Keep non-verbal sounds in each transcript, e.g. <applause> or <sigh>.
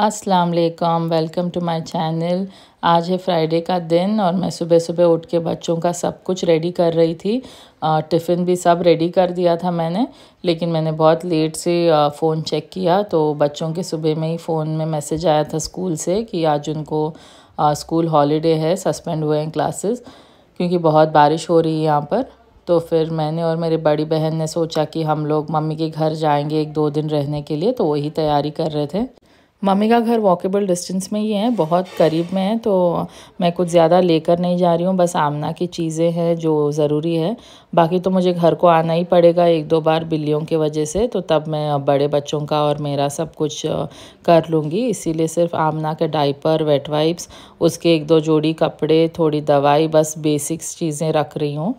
अस्सलाम वालेकुम welcome to my channel आज है फ्राइडे का दिन और मैं सुबह सुबह उठ के बच्चों का सब कुछ रेडी कर रही थी टिफ़िन भी सब रेडी कर दिया था मैंने लेकिन मैंने बहुत लेट से फ़ोन चेक किया तो बच्चों के सुबह में ही फ़ोन में मैसेज आया था स्कूल से कि आज उनको स्कूल हॉलीडे है सस्पेंड हुए हैं क्लासेस क्योंकि बहुत बारिश हो रही है यहाँ पर तो फिर मैंने और मेरी बड़ी बहन ने सोचा कि हम लोग मम्मी के घर जाएंगे एक दो दिन रहने के लिए तो वही तैयारी कर रहे थे मम्मी का घर वॉकेबल डिस्टेंस में ही है बहुत करीब में है तो मैं कुछ ज़्यादा लेकर नहीं जा रही हूँ बस आमना की चीज़ें हैं जो ज़रूरी है बाकी तो मुझे घर को आना ही पड़ेगा एक दो बार बिल्लियों के वजह से तो तब मैं बड़े बच्चों का और मेरा सब कुछ कर लूँगी इसीलिए सिर्फ आमना के डाइपर वेट वाइप्स उसके एक दो जोड़ी कपड़े थोड़ी दवाई बस बेसिक्स चीज़ें रख रही हूँ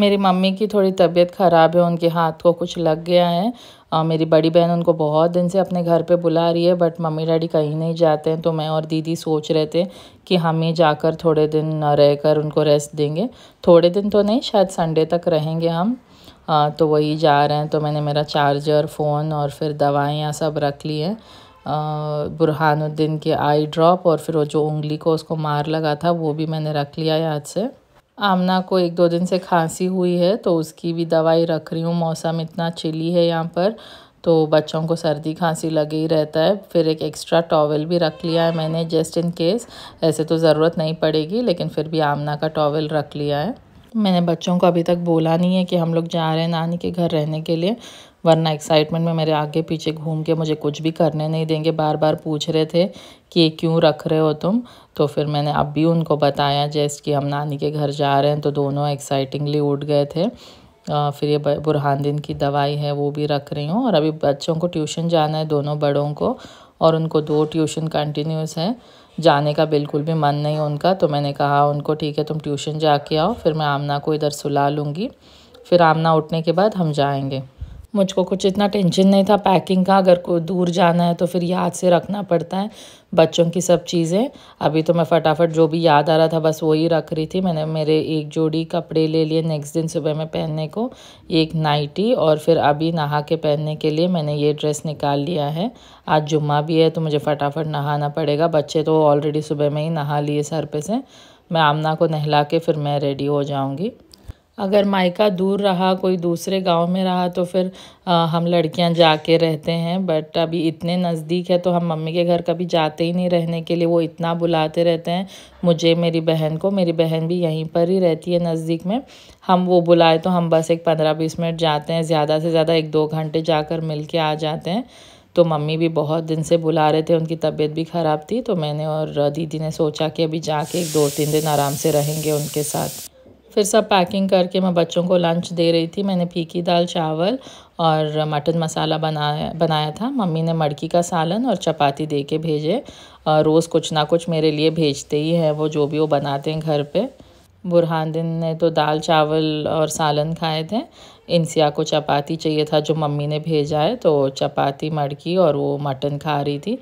मेरी मम्मी की थोड़ी तबीयत ख़राब है उनके हाथ को कुछ लग गया है आ, मेरी बड़ी बहन उनको बहुत दिन से अपने घर पे बुला रही है बट मम्मी डैडी कहीं नहीं जाते हैं तो मैं और दीदी सोच रहे थे कि हम ही जाकर थोड़े दिन रहकर उनको रेस्ट देंगे थोड़े दिन तो नहीं शायद संडे तक रहेंगे हम आ, तो वही जा रहे हैं तो मैंने मेरा चार्जर फ़ोन और फिर दवाइयाँ सब रख ली हैं बुरहानुद्दीन के आई ड्रॉप और फिर वो जो उंगली को उसको मार लगा था वो भी मैंने रख लिया याद से आमना को एक दो दिन से खांसी हुई है तो उसकी भी दवाई रख रही हूँ मौसम इतना चिली है यहाँ पर तो बच्चों को सर्दी खांसी लगे ही रहता है फिर एक एक्स्ट्रा टॉवल भी रख लिया है मैंने जस्ट इन केस ऐसे तो ज़रूरत नहीं पड़ेगी लेकिन फिर भी आमना का टॉवल रख लिया है मैंने बच्चों को अभी तक बोला नहीं है कि हम लोग जा रहे हैं नानी के घर रहने के लिए वरना एक्साइटमेंट में मेरे आगे पीछे घूम के मुझे कुछ भी करने नहीं देंगे बार बार पूछ रहे थे कि ये क्यों रख रहे हो तुम तो फिर मैंने अब भी उनको बताया जैसे कि हम नानी के घर जा रहे हैं तो दोनों एक्साइटिंगली उठ गए थे फिर ये बुरहानदीन की दवाई है वो भी रख रही हूँ और अभी बच्चों को ट्यूशन जाना है दोनों बड़ों को और उनको दो ट्यूशन कंटिन्यूस है जाने का बिल्कुल भी मन नहीं उनका तो मैंने कहा उनको ठीक है तुम ट्यूशन जाके आओ फिर मैं आमना को इधर सुला लूँगी फिर आमना उठने के बाद हम जाएंगे मुझको कुछ इतना टेंशन नहीं था पैकिंग का अगर कोई दूर जाना है तो फिर याद से रखना पड़ता है बच्चों की सब चीज़ें अभी तो मैं फटाफट जो भी याद आ रहा था बस वही रख रही थी मैंने मेरे एक जोड़ी कपड़े ले लिए नेक्स्ट दिन सुबह में पहनने को एक नाइटी और फिर अभी नहा के पहनने के लिए मैंने ये ड्रेस निकाल लिया है आज जुम्मा भी है तो मुझे फटाफट नहाना पड़ेगा बच्चे तो ऑलरेडी सुबह में ही नहा लिए सर पे से मैं आमना को नहला के फिर मैं रेडी हो जाऊँगी अगर मायका दूर रहा कोई दूसरे गांव में रहा तो फिर आ, हम लड़कियां जाके रहते हैं बट अभी इतने नज़दीक है तो हम मम्मी के घर कभी जाते ही नहीं रहने के लिए वो इतना बुलाते रहते हैं मुझे मेरी बहन को मेरी बहन भी यहीं पर ही रहती है नज़दीक में हम वो बुलाए तो हम बस एक पंद्रह बीस मिनट जाते हैं ज़्यादा से ज़्यादा एक दो घंटे जा मिल के आ जाते हैं तो मम्मी भी बहुत दिन से बुला रहे थे उनकी तबीयत भी ख़राब थी तो मैंने और दीदी ने सोचा कि अभी जाके एक दो तीन दिन आराम से रहेंगे उनके साथ फिर सब पैकिंग करके मैं बच्चों को लंच दे रही थी मैंने फीकी दाल चावल और मटन मसाला बनाया बनाया था मम्मी ने मड़की का सालन और चपाती दे के भेजे रोज़ कुछ ना कुछ मेरे लिए भेजते ही हैं वो जो भी वो बनाते हैं घर पे बुरहान दिन ने तो दाल चावल और सालन खाए थे इंसिया को चपाती चाहिए था जो मम्मी ने भेजा है तो चपाती मड़की और वो मटन खा रही थी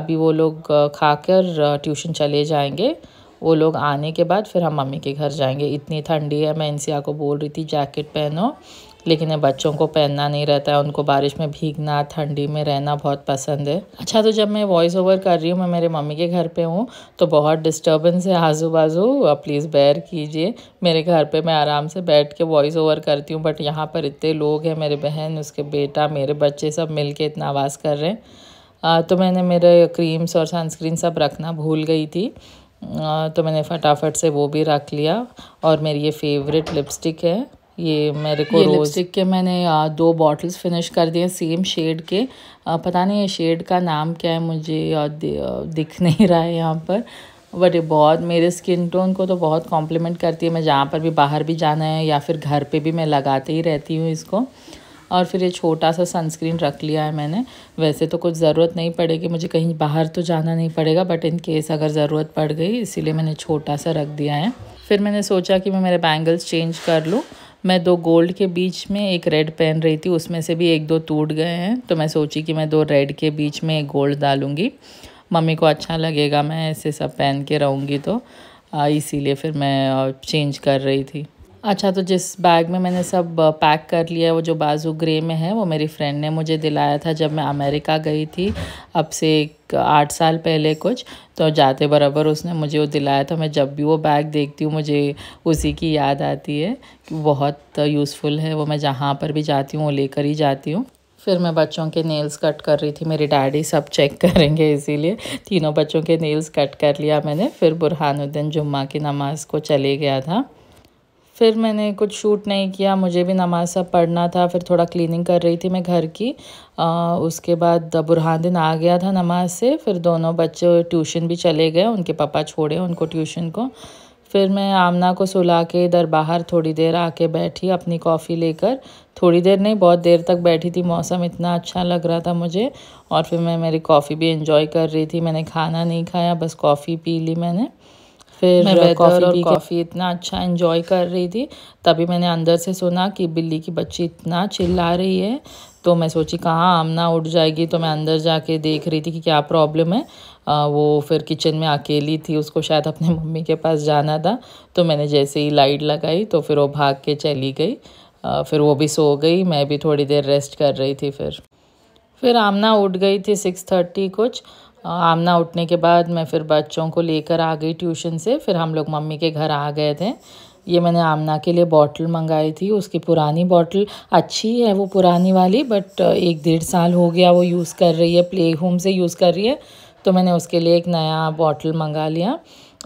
अभी वो लोग खाकर ट्यूशन चले जाएंगे वो लोग आने के बाद फिर हम मम्मी के घर जाएंगे इतनी ठंडी है मैं इनसिया को बोल रही थी जैकेट पहनो लेकिन बच्चों को पहनना नहीं रहता है उनको बारिश में भीगना ठंडी में रहना बहुत पसंद है अच्छा तो जब मैं वॉइस ओवर कर रही हूँ मैं मेरे मम्मी के घर पे हूँ तो बहुत डिस्टर्बेंस है आजू बाजू प्लीज़ बैर कीजिए मेरे घर पे मैं आराम से बैठ के वॉइस ओवर करती हूँ बट यहाँ पर इतने लोग हैं मेरे बहन उसके बेटा मेरे बच्चे सब मिल के इतना आवाज़ कर रहे हैं तो मैंने मेरे क्रीम्स और सनस्क्रीन सब रखना भूल गई थी तो मैंने फटाफट से वो भी रख लिया और मेरी ये फेवरेट लिपस्टिक है ये मेरे को ये लिपस्टिक के मैंने दो बॉटल्स फिनिश कर दिए सेम शेड के पता नहीं ये शेड का नाम क्या है मुझे दिख <laughs> नहीं रहा है यहाँ पर बट ये बहुत मेरे स्किन टोन को तो बहुत कॉम्प्लीमेंट करती है मैं जहाँ पर भी बाहर भी जाना है या फिर घर पे भी मैं लगाते ही रहती हूँ इसको और फिर ये छोटा सा सनस्क्रीन रख लिया है मैंने वैसे तो कुछ ज़रूरत नहीं पड़ेगी मुझे कहीं बाहर तो जाना नहीं पड़ेगा बट इन केस अगर ज़रूरत पड़ गई इसीलिए मैंने छोटा सा रख दिया है फिर मैंने सोचा कि मैं मेरे बैंगल्स चेंज कर लूँ मैं दो गोल्ड के बीच में एक रेड पहन रही थी उसमें से भी एक दो टूट गए हैं तो मैं सोची कि मैं दो रेड के बीच में एक गोल्ड डालूँगी मम्मी को अच्छा लगेगा मैं ऐसे सब पहन के रहूँगी तो इसीलिए फिर मैं चेंज कर रही थी अच्छा तो जिस बैग में मैंने सब पैक कर लिया है वो जो बाजू ग्रे में है वो मेरी फ्रेंड ने मुझे दिलाया था जब मैं अमेरिका गई थी अब से एक आठ साल पहले कुछ तो जाते बराबर उसने मुझे वो दिलाया था मैं जब भी वो बैग देखती हूँ मुझे उसी की याद आती है कि बहुत यूज़फुल है वो मैं जहाँ पर भी जाती हूँ वो लेकर ही जाती हूँ फिर मैं बच्चों के नेल्स कट कर रही थी मेरे डैडी सब चेक <laughs> करेंगे इसीलिए तीनों बच्चों के नेल्स कट कर लिया मैंने फिर बुरहानुद्दीन जुम्मा की नमाज़ को चले गया था फिर मैंने कुछ शूट नहीं किया मुझे भी नमाज सब पढ़ना था फिर थोड़ा क्लीनिंग कर रही थी मैं घर की आ, उसके बाद बुरहान दिन आ गया था नमाज से फिर दोनों बच्चे ट्यूशन भी चले गए उनके पापा छोड़े उनको ट्यूशन को फिर मैं आमना को सुला के इधर बाहर थोड़ी देर आके बैठी अपनी कॉफ़ी लेकर थोड़ी देर नहीं बहुत देर तक बैठी थी मौसम इतना अच्छा लग रहा था मुझे और फिर मैं मेरी कॉफ़ी भी इन्जॉय कर रही थी मैंने खाना नहीं खाया बस कॉफ़ी पी ली मैंने फिर कॉफ़ी और कॉफ़ी इतना अच्छा इन्जॉय कर रही थी तभी मैंने अंदर से सुना कि बिल्ली की बच्ची इतना चिल्ला रही है तो मैं सोची कहाँ आमना उठ जाएगी तो मैं अंदर जाके देख रही थी कि क्या प्रॉब्लम है आ, वो फिर किचन में अकेली थी उसको शायद अपने मम्मी के पास जाना था तो मैंने जैसे ही लाइट लगाई तो फिर वो भाग के चली गई आ, फिर वो भी सो गई मैं भी थोड़ी देर रेस्ट कर रही थी फिर फिर आमना उठ गई थी सिक्स थर्टी कुछ आमना उठने के बाद मैं फिर बच्चों को लेकर आ गई ट्यूशन से फिर हम लोग मम्मी के घर आ गए थे ये मैंने आमना के लिए बॉटल मंगाई थी उसकी पुरानी बॉटल अच्छी है वो पुरानी वाली बट uh, एक डेढ़ साल हो गया वो यूज़ कर रही है प्ले होम से यूज़ कर रही है तो मैंने उसके लिए एक नया बॉटल मंगा लिया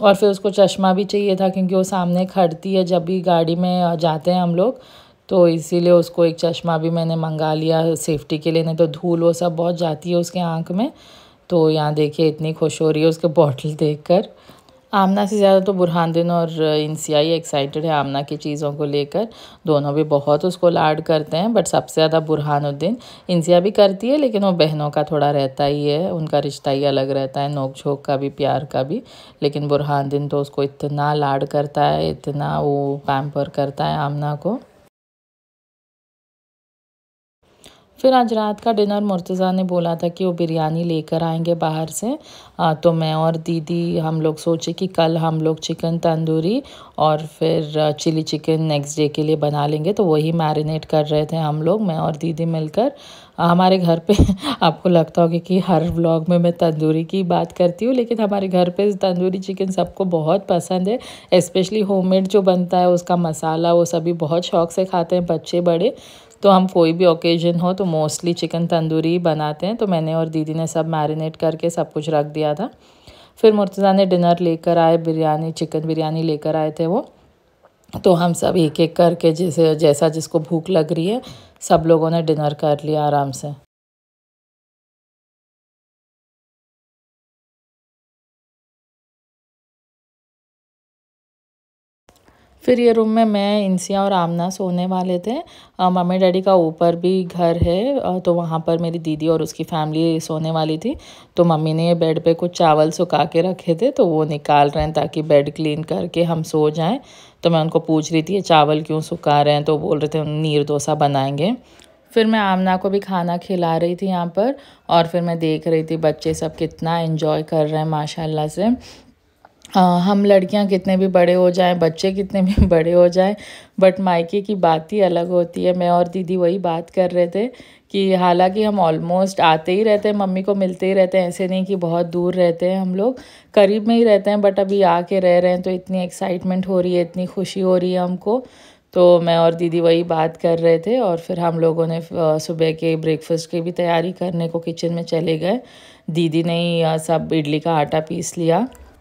और फिर उसको चश्मा भी चाहिए था क्योंकि वो सामने खड़ती है जब भी गाड़ी में uh, जाते हैं हम लोग तो इसीलिए उसको एक चश्मा भी मैंने मंगा लिया सेफ्टी के लिए नहीं तो धूल वो सब बहुत जाती है उसके आँख में तो यहाँ देखिए इतनी खुश हो रही है उसके बॉटल देख कर आमना से ज़्यादा तो बुरहानदिन और इंसियाई एक्साइटेड है आमना की चीज़ों को लेकर दोनों भी बहुत उसको लाड करते हैं बट सबसे ज़्यादा बुरहानुद्दीन इंसिया भी करती है लेकिन वो बहनों का थोड़ा रहता ही है उनका रिश्ता ही अलग रहता है नोक झोंक का भी प्यार का भी लेकिन बुरहानुद्दीन तो उसको इतना लाड करता है इतना वो पैम्पर करता है आमना को फिर आज रात का डिनर मुर्तज़ा ने बोला था कि वो बिरयानी लेकर आएंगे बाहर से आ, तो मैं और दीदी हम लोग सोचे कि कल हम लोग चिकन तंदूरी और फिर चिली चिकन नेक्स्ट डे के लिए बना लेंगे तो वही मैरिनेट कर रहे थे हम लोग मैं और दीदी मिलकर हमारे घर पे <laughs> आपको लगता होगा कि हर व्लॉग में मैं तंदूरी की बात करती हूँ लेकिन हमारे घर पे तंदूरी चिकन सबको बहुत पसंद है स्पेशली होममेड जो बनता है उसका मसाला वो सभी बहुत शौक से खाते हैं बच्चे बड़े तो हम कोई भी ओकेजन हो तो मोस्टली चिकन तंदूरी बनाते हैं तो मैंने और दीदी ने सब मैरिनेट करके सब कुछ रख दिया था फिर मुर्तज़ा ने डिनर लेकर आए बिरयानी चिकन बिरयानी लेकर आए थे वो तो हम सब एक एक करके जैसे जैसा जिसको भूख लग रही है सब लोगों ने डिनर कर लिया आराम से फिर ये रूम में मैं इंसिया और आमना सोने वाले थे मम्मी डैडी का ऊपर भी घर है तो वहाँ पर मेरी दीदी और उसकी फैमिली सोने वाली थी तो मम्मी ने बेड पे कुछ चावल सुखा के रखे थे तो वो निकाल रहे हैं ताकि बेड क्लीन करके हम सो जाएं तो मैं उनको पूछ रही थी ये चावल क्यों सुखा रहे हैं तो बोल रहे थे नीर डोसा बनाएँगे फिर मैं आमना को भी खाना खिला रही थी यहाँ पर और फिर मैं देख रही थी बच्चे सब कितना इन्जॉय कर रहे हैं माशाल्लाह से हम लड़कियां कितने भी बड़े हो जाएं बच्चे कितने भी <laughs> बड़े हो जाएं बट मायके की बात ही अलग होती है मैं और दीदी वही बात कर रहे थे कि हालांकि हम ऑलमोस्ट आते ही रहते हैं मम्मी को मिलते ही रहते हैं ऐसे नहीं कि बहुत दूर रहते हैं हम लोग करीब में ही रहते हैं बट अभी आके रह रहे हैं तो इतनी एक्साइटमेंट हो रही है इतनी खुशी हो रही है हमको तो मैं और दीदी वही बात कर रहे थे और फिर हम लोगों ने सुबह के ब्रेकफास्ट की भी तैयारी करने को किचन में चले गए दीदी ने ही सब इडली का आटा पीस लिया